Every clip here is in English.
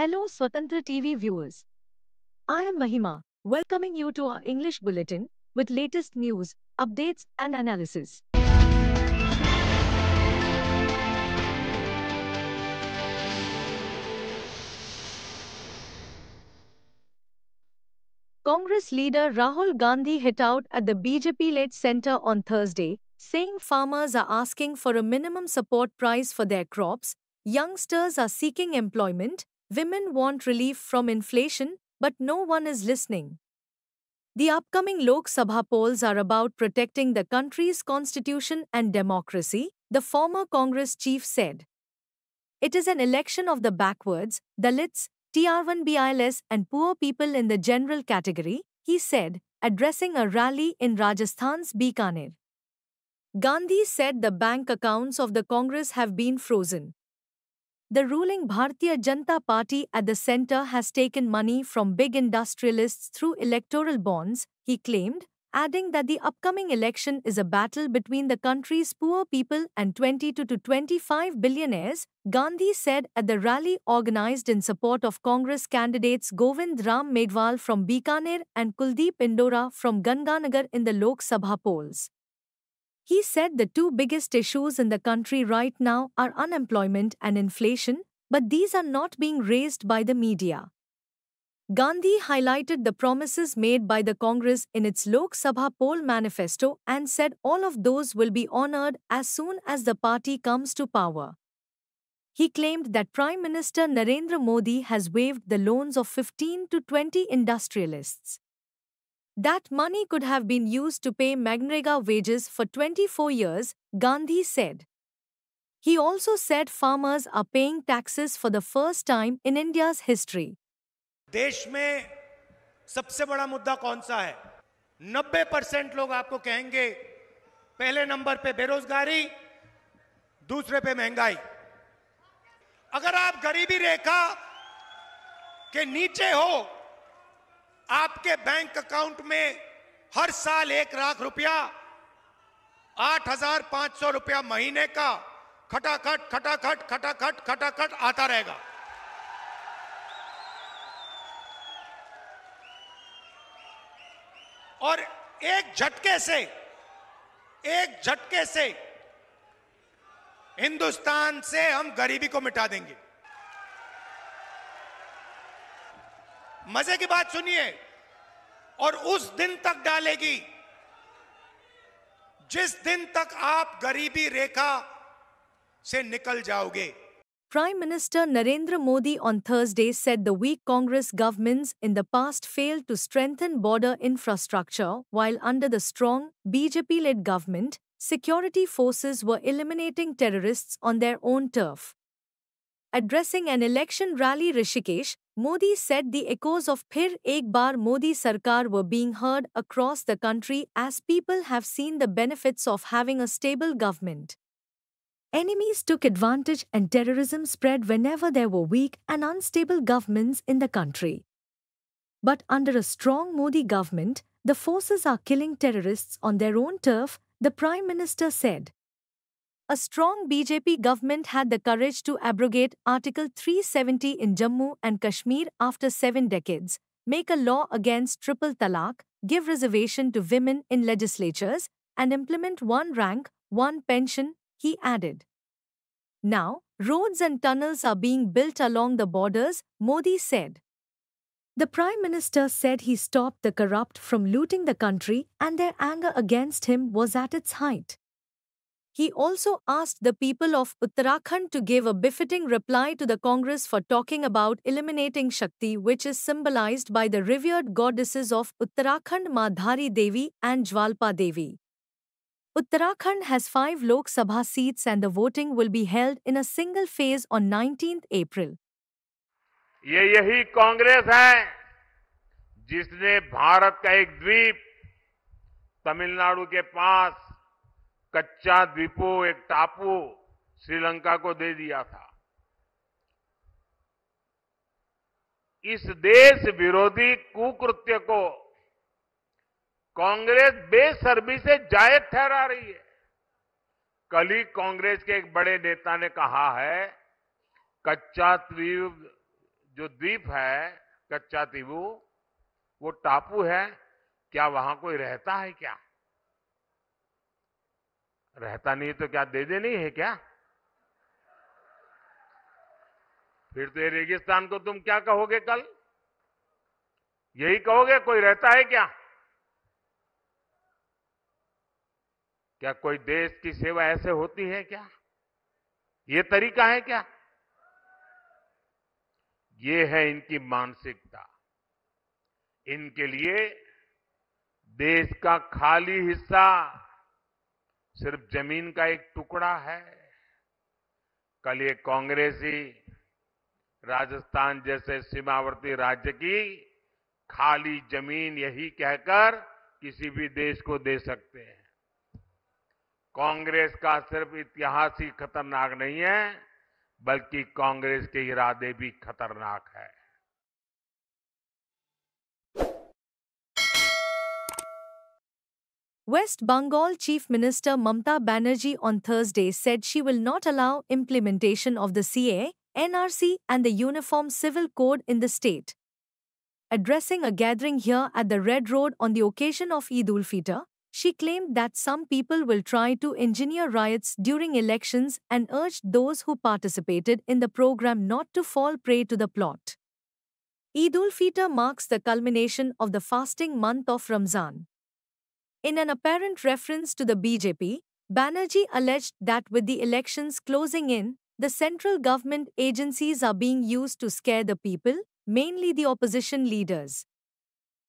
Hello Swatantra TV viewers. I am Mahima, welcoming you to our English Bulletin with latest news, updates and analysis. Congress leader Rahul Gandhi hit out at the BJP-led centre on Thursday, saying farmers are asking for a minimum support price for their crops, youngsters are seeking employment, Women want relief from inflation, but no one is listening. The upcoming Lok Sabha polls are about protecting the country's constitution and democracy, the former Congress chief said. It is an election of the backwards, Dalits, TR1BILS, and poor people in the general category, he said, addressing a rally in Rajasthan's Bikaner. Gandhi said the bank accounts of the Congress have been frozen. The ruling Bharatiya Janata Party at the center has taken money from big industrialists through electoral bonds, he claimed, adding that the upcoming election is a battle between the country's poor people and 22 to 25 billionaires, Gandhi said at the rally organized in support of Congress candidates Govind Ram Meghwal from Bikaner and Kuldeep Indora from Ganganagar in the Lok Sabha polls. He said the two biggest issues in the country right now are unemployment and inflation, but these are not being raised by the media. Gandhi highlighted the promises made by the Congress in its Lok Sabha poll manifesto and said all of those will be honored as soon as the party comes to power. He claimed that Prime Minister Narendra Modi has waived the loans of 15 to 20 industrialists. that money could have been used to pay Magnrega wages for 24 years, Gandhi said. He also said farmers are paying taxes for the first time in India's history. देश में सबसे बड़ा मुद्दा कौन सा है 90 percent लोग आपको कहेंगे पहले नंबर पे बेरोजगारी दूसरे पे महंगाई अगर आप गरीबी रेखा के नीचे हो आपके बैंक अकाउंट में हर साल एक लाख रुपया आठ हजार पांच सौ रुपया महीने का खटाखट खटाखट खटाखट खटाखट आता रहेगा और एक झटके से एक झटके से हिंदुस्तान से हम गरीबी को मिटा देंगे मजे की बात सुनिए और उस दिन तक डालेगी जिस दिन तक आप गरीबी रेखा से निकल जाओगे Prime Minister Narendra Modi on Thursday said the weak Congress governments in the past failed to strengthen border infrastructure, while under the strong, BJP led government, security forces were eliminating terrorists on their own turf. Addressing an election rally Rishikesh, Modi said the echoes of Phir Ek Bar Modi Sarkar were being heard across the country as people have seen the benefits of having a stable government. Enemies took advantage and terrorism spread whenever there were weak and unstable governments in the country. But under a strong Modi government, the forces are killing terrorists on their own turf, the Prime Minister said a strong BJP government had the courage to abrogate Article 370 in Jammu and Kashmir after seven decades, make a law against triple talaq, give reservation to women in legislatures, and implement one rank, one pension, he added. Now, roads and tunnels are being built along the borders, Modi said. The Prime Minister said he stopped the corrupt from looting the country and their anger against him was at its height. He also asked the people of Uttarakhand to give a befitting reply to the Congress for talking about eliminating Shakti, which is symbolized by the revered goddesses of Uttarakhand Madhari Devi and Jwalpa Devi. Uttarakhand has five Lok Sabha seats and the voting will be held in a single phase on 19th April. ये यही कांग्रेस है जिसने भारत का एक द्वीप तमिलनाडु के पास कच्चा द्वीपो एक टापू श्रीलंका को दे दिया था इस देश विरोधी कुकृत्य को कांग्रेस बेसर्बी से जायज ठहरा रही है कल ही कांग्रेस के एक बड़े नेता ने कहा है कच्चा द्वीप जो द्वीप है कच्चा तिबू वो टापू है क्या वहां कोई रहता है क्या रहता नहीं तो क्या दे देनी है क्या फिर तो ये रेगिस्तान को तुम क्या कहोगे कल यही कहोगे कोई रहता है क्या क्या कोई देश की सेवा ऐसे होती है क्या ये तरीका है क्या ये है इनकी मानसिकता इनके लिए देश का खाली हिस्सा सिर्फ जमीन का एक टुकड़ा है कल ये कांग्रेसी राजस्थान जैसे सीमावर्ती राज्य की खाली जमीन यही कहकर किसी भी देश को दे सकते हैं कांग्रेस का सिर्फ इतिहास ही खतरनाक नहीं है बल्कि कांग्रेस के इरादे भी खतरनाक है West Bengal Chief Minister Mamta Banerjee on Thursday said she will not allow implementation of the CA, NRC, and the Uniform Civil Code in the state. Addressing a gathering here at the Red Road on the occasion of Eid ul Fitr, she claimed that some people will try to engineer riots during elections and urged those who participated in the program not to fall prey to the plot. Eid ul Fitr marks the culmination of the fasting month of Ramzan. In an apparent reference to the BJP, Banerjee alleged that with the elections closing in, the central government agencies are being used to scare the people, mainly the opposition leaders.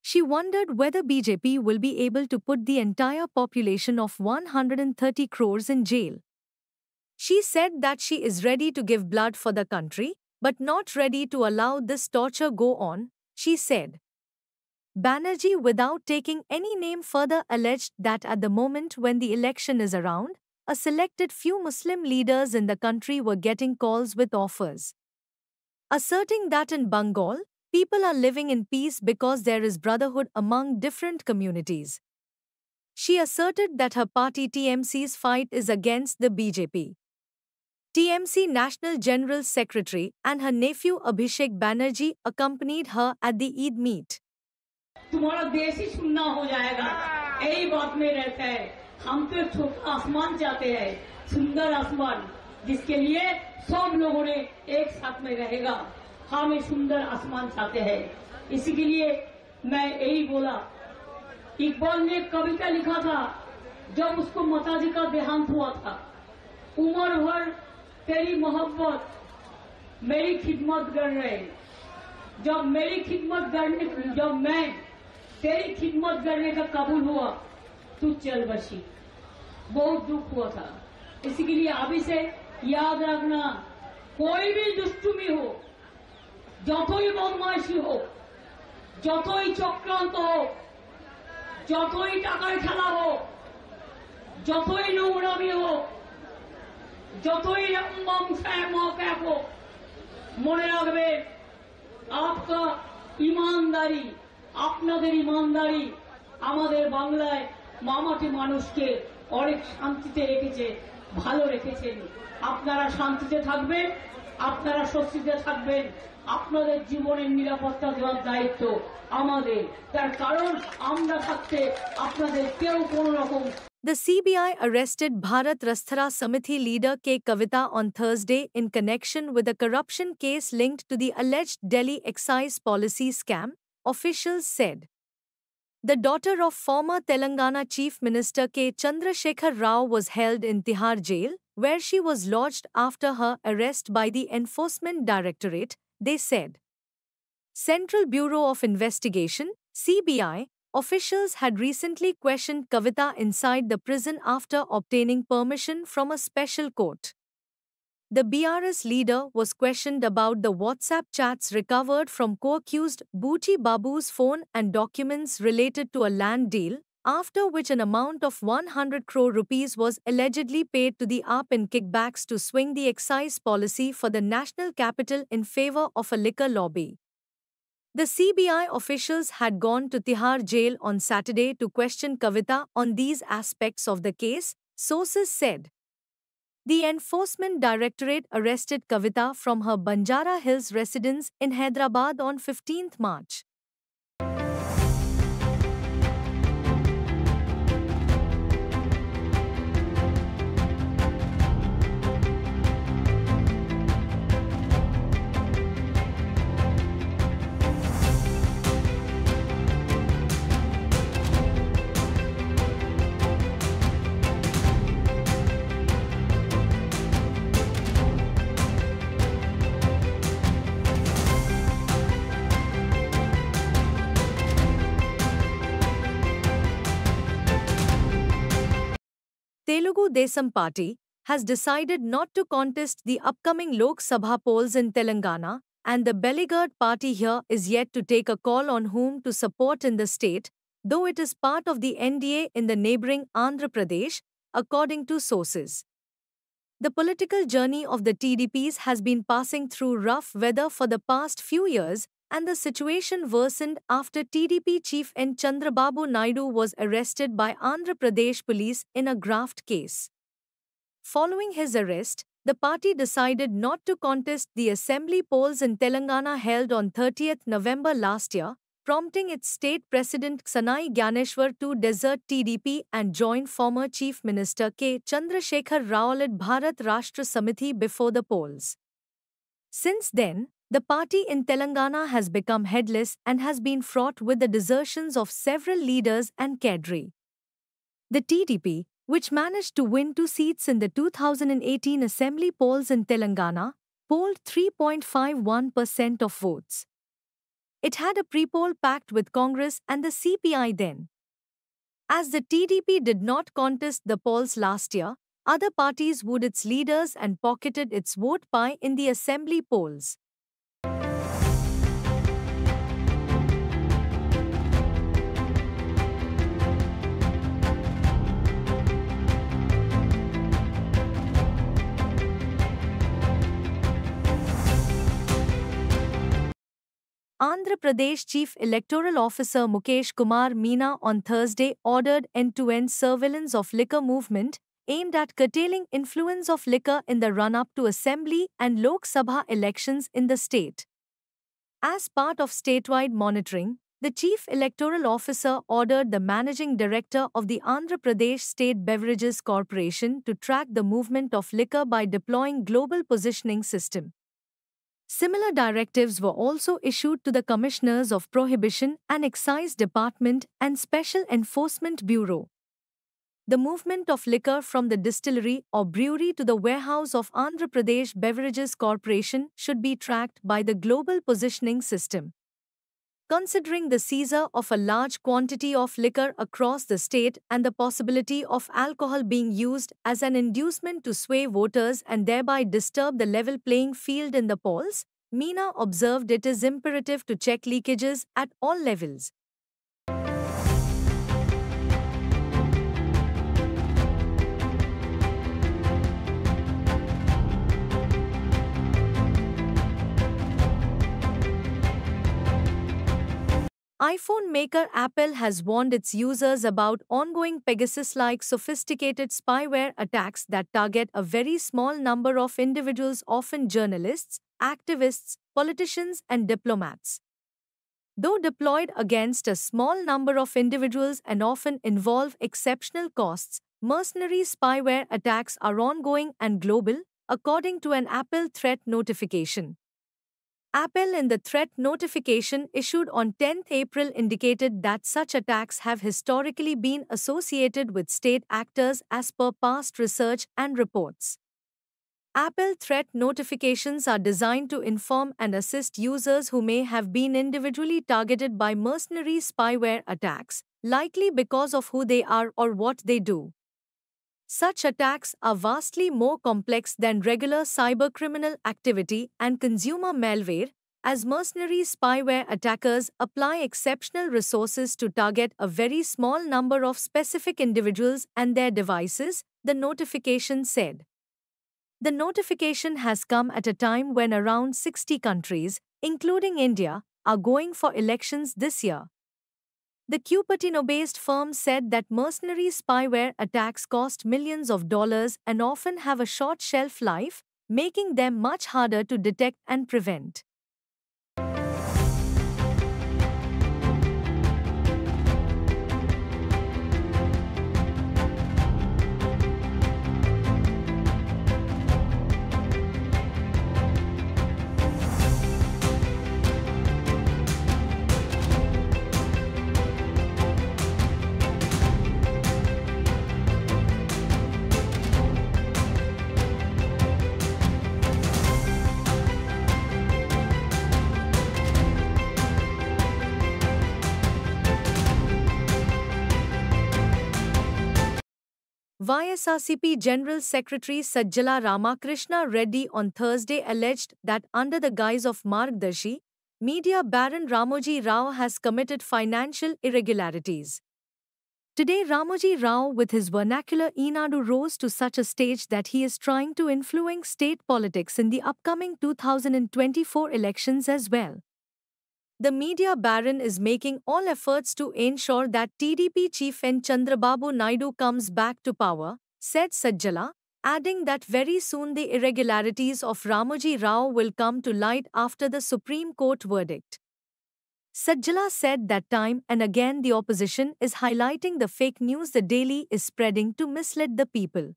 She wondered whether BJP will be able to put the entire population of 130 crores in jail. She said that she is ready to give blood for the country, but not ready to allow this torture go on, she said. Banerjee, without taking any name further, alleged that at the moment when the election is around, a selected few Muslim leaders in the country were getting calls with offers. Asserting that in Bengal, people are living in peace because there is brotherhood among different communities. She asserted that her party TMC's fight is against the BJP. TMC National General Secretary and her nephew Abhishek Banerjee accompanied her at the Eid meet. तुम्हारा देश ही सुनना हो जाएगा हाँ। यही बात में रहता है हम तो छोटा आसमान चाहते हैं सुंदर आसमान जिसके लिए सब लोगों ने एक साथ में रहेगा हम एक सुंदर आसमान चाहते हैं इसी के लिए मैं यही बोला इकबाल ने कविता लिखा था जब उसको माताजी का देहांत हुआ था उम्र भर तेरी मोहब्बत मेरी खिदमत कर रहे जब मेरी खिदमत करने जब मैं तेरी खिदमत करने का कबूल हुआ तू चल बसी बहुत दुख हुआ था इसी के लिए अभी से याद रखना कोई भी दुष्टुमी हो যতই বদমাইশি হোক যতই চক্রান্ত হোক যতই টাকার খেলা হোক যতই নোংরামি হোক যতই রম্বম হোক মনে রাখবে আপনার ইমানদারি আপনাদের ইমানদারি আমাদের বাংলায় মামাটি মানুষকে অনেক শান্তিতে রেখেছে ভালো রেখেছেন আপনারা শান্তিতে থাকবেন আপনারা স্বস্তিতে থাকবেন আপনাদের জীবনের নিরাপত্তা দেওয়ার দায়িত্ব আমাদের তার কারণ আমরা থাকতে আপনাদের কেউ কোন রকম The CBI arrested Bharat Rastara Samithi leader K. Kavita on Thursday in connection with a corruption case linked to the alleged Delhi excise policy scam, officials said. The daughter of former Telangana Chief Minister K. Chandrasekhar Rao was held in Tihar jail, where she was lodged after her arrest by the Enforcement Directorate, they said. Central Bureau of Investigation, CBI, officials had recently questioned Kavita inside the prison after obtaining permission from a special court. The BRS leader was questioned about the WhatsApp chats recovered from co-accused Bhuti Babu's phone and documents related to a land deal, after which an amount of 100 crore rupees was allegedly paid to the AAP in kickbacks to swing the excise policy for the national capital in favor of a liquor lobby. The CBI officials had gone to Tihar jail on Saturday to question Kavita on these aspects of the case, sources said. The Enforcement Directorate arrested Kavita from her Banjara Hills residence in Hyderabad on 15 March. Telugu Desam party has decided not to contest the upcoming Lok Sabha polls in Telangana, and the beleaguered party here is yet to take a call on whom to support in the state, though it is part of the NDA in the neighbouring Andhra Pradesh, according to sources. The political journey of the TDPs has been passing through rough weather for the past few years, and the situation worsened after TDP chief N. Chandrababu Naidu was arrested by Andhra Pradesh police in a graft case. Following his arrest, the party decided not to contest the assembly polls in Telangana held on 30th November last year, prompting its state president Sanai Ganeshwar to desert TDP and join former Chief Minister K. Chandrasekhar Rao at Bharat Rashtra Samithi before the polls. Since then, the party in Telangana has become headless and has been fraught with the desertions of several leaders and cadre. The TDP, which managed to win two seats in the 2018 assembly polls in Telangana, polled 3.51% of votes. It had a pre poll pact with Congress and the CPI then. As the TDP did not contest the polls last year, other parties wooed its leaders and pocketed its vote pie in the assembly polls. Andhra Pradesh Chief Electoral Officer Mukesh Kumar Meena on Thursday ordered end-to-end surveillance of liquor movement aimed at curtailing influence of liquor in the run-up to assembly and Lok Sabha elections in the state. As part of statewide monitoring, the Chief Electoral Officer ordered the Managing Director of the Andhra Pradesh State Beverages Corporation to track the movement of liquor by deploying global positioning system. Similar directives were also issued to the Commissioners of Prohibition and Excise Department and Special Enforcement Bureau. The movement of liquor from the distillery or brewery to the warehouse of Andhra Pradesh Beverages Corporation should be tracked by the Global Positioning System. Considering the seizure of a large quantity of liquor across the state and the possibility of alcohol being used as an inducement to sway voters and thereby disturb the level playing field in the polls, Mina observed it is imperative to check leakages at all levels, iPhone maker Apple has warned its users about ongoing Pegasus like sophisticated spyware attacks that target a very small number of individuals, often journalists, activists, politicians, and diplomats. Though deployed against a small number of individuals and often involve exceptional costs, mercenary spyware attacks are ongoing and global, according to an Apple threat notification. Apple in the threat notification issued on 10 April indicated that such attacks have historically been associated with state actors as per past research and reports. Apple threat notifications are designed to inform and assist users who may have been individually targeted by mercenary spyware attacks, likely because of who they are or what they do. Such attacks are vastly more complex than regular cybercriminal activity and consumer malware, as mercenary spyware attackers apply exceptional resources to target a very small number of specific individuals and their devices, the notification said. The notification has come at a time when around 60 countries, including India, are going for elections this year. The Cupertino based firm said that mercenary spyware attacks cost millions of dollars and often have a short shelf life, making them much harder to detect and prevent. YSRCP General Secretary Sajjala Ramakrishna Reddy on Thursday alleged that under the guise of Margdarshi, media baron Ramoji Rao has committed financial irregularities. Today, Ramoji Rao, with his vernacular inadu rose to such a stage that he is trying to influence state politics in the upcoming 2024 elections as well the media baron is making all efforts to ensure that TDP chief N. Chandrababu Naidu comes back to power, said Sajjala, adding that very soon the irregularities of Ramoji Rao will come to light after the Supreme Court verdict. Sajjala said that time and again the opposition is highlighting the fake news the daily is spreading to mislead the people.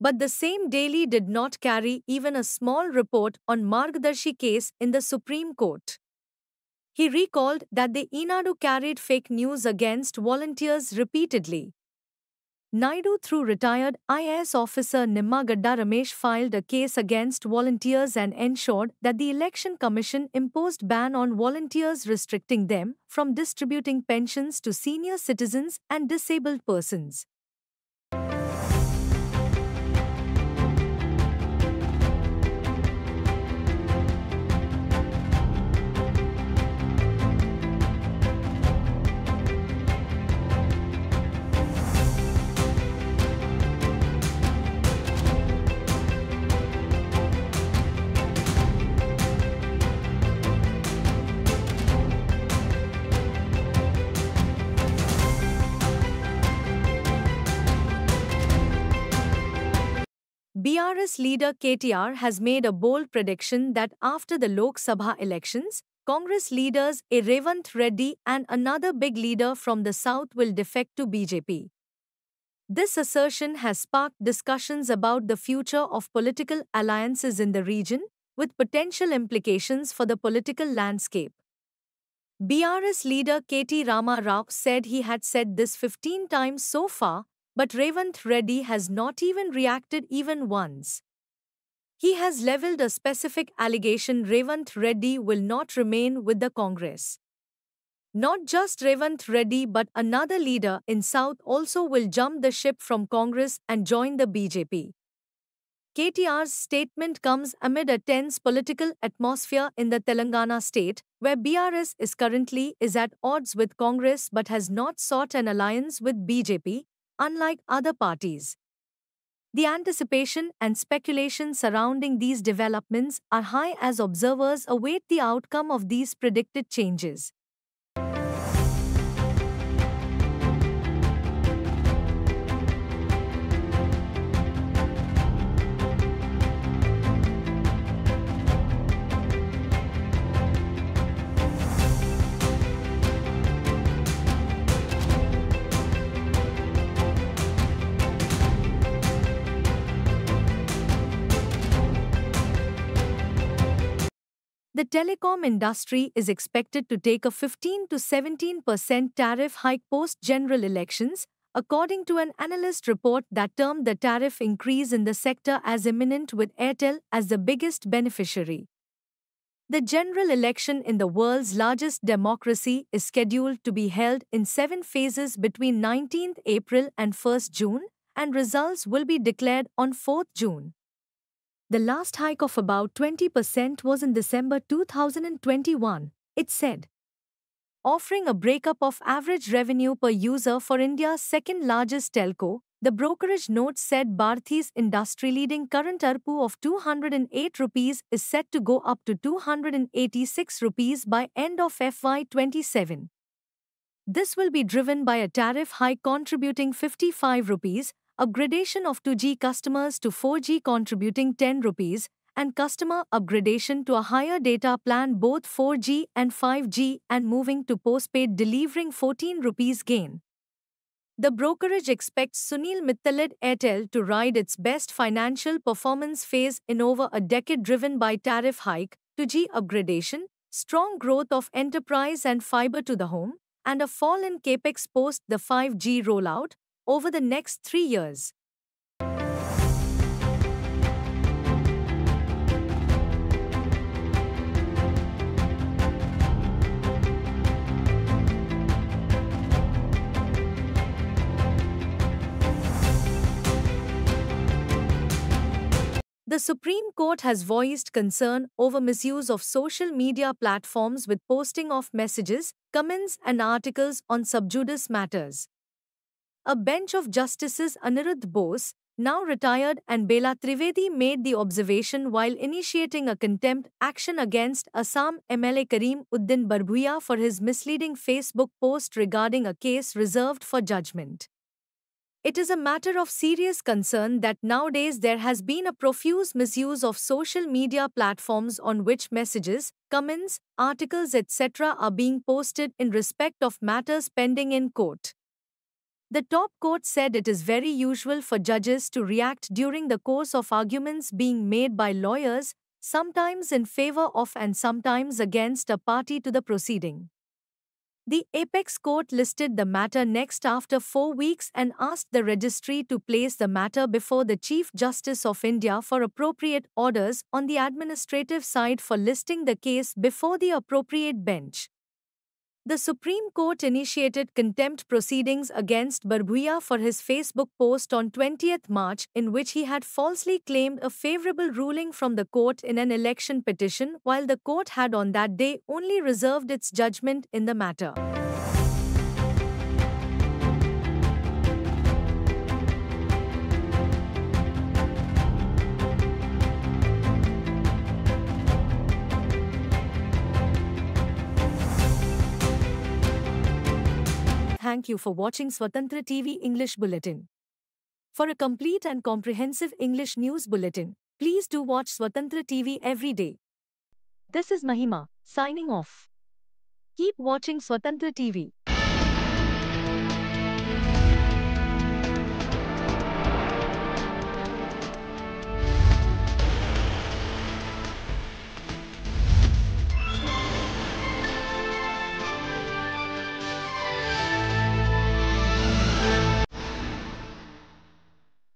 But the same daily did not carry even a small report on Margdarshi case in the Supreme Court. He recalled that the Inadu carried fake news against volunteers repeatedly. Naidu, through retired IS officer Nimmagadda Ramesh, filed a case against volunteers and ensured that the Election Commission imposed ban on volunteers restricting them from distributing pensions to senior citizens and disabled persons. BRS leader KTR has made a bold prediction that after the Lok Sabha elections, Congress leaders A. Revant Reddy and another big leader from the South will defect to BJP. This assertion has sparked discussions about the future of political alliances in the region, with potential implications for the political landscape. BRS leader KT Rama Rao said he had said this 15 times so far, but Revanth Reddy has not even reacted even once. He has leveled a specific allegation Revanth Reddy will not remain with the Congress. Not just Revanth Reddy but another leader in South also will jump the ship from Congress and join the BJP. KTR's statement comes amid a tense political atmosphere in the Telangana state, where BRS is currently is at odds with Congress but has not sought an alliance with BJP, unlike other parties. The anticipation and speculation surrounding these developments are high as observers await the outcome of these predicted changes. The telecom industry is expected to take a 15 to 17% tariff hike post general elections, according to an analyst report that termed the tariff increase in the sector as imminent, with Airtel as the biggest beneficiary. The general election in the world's largest democracy is scheduled to be held in seven phases between 19 April and 1st June, and results will be declared on 4th June. The last hike of about 20% was in December 2021, it said. Offering a breakup of average revenue per user for India's second largest telco, the brokerage note said Bharti's industry leading current ARPU of 208 rupees is set to go up to 286 rupees by end of FY27. This will be driven by a tariff hike contributing 55 rupees upgradation of 2G customers to 4G contributing 10 rupees and customer upgradation to a higher data plan both 4G and 5G and moving to postpaid delivering 14 rupees gain. The brokerage expects Sunil Mittal at Airtel to ride its best financial performance phase in over a decade driven by tariff hike, 2G upgradation, strong growth of enterprise and fiber to the home, and a fall in capex post the 5G rollout, over the next three years. The Supreme Court has voiced concern over misuse of social media platforms with posting of messages, comments, and articles on subjudice matters a bench of Justices Anirudh Bose, now retired, and Bela Trivedi made the observation while initiating a contempt action against Assam MLA Karim Uddin Barbuya for his misleading Facebook post regarding a case reserved for judgment. It is a matter of serious concern that nowadays there has been a profuse misuse of social media platforms on which messages, comments, articles, etc. are being posted in respect of matters pending in court. The top court said it is very usual for judges to react during the course of arguments being made by lawyers, sometimes in favor of and sometimes against a party to the proceeding. The Apex Court listed the matter next after four weeks and asked the registry to place the matter before the Chief Justice of India for appropriate orders on the administrative side for listing the case before the appropriate bench. The Supreme Court initiated contempt proceedings against Barbuya for his Facebook post on 20th March in which he had falsely claimed a favorable ruling from the court in an election petition while the court had on that day only reserved its judgment in the matter. Thank you for watching Swatantra TV English Bulletin. For a complete and comprehensive English news bulletin, please do watch Swatantra TV every day. This is Mahima, signing off. Keep watching Swatantra TV.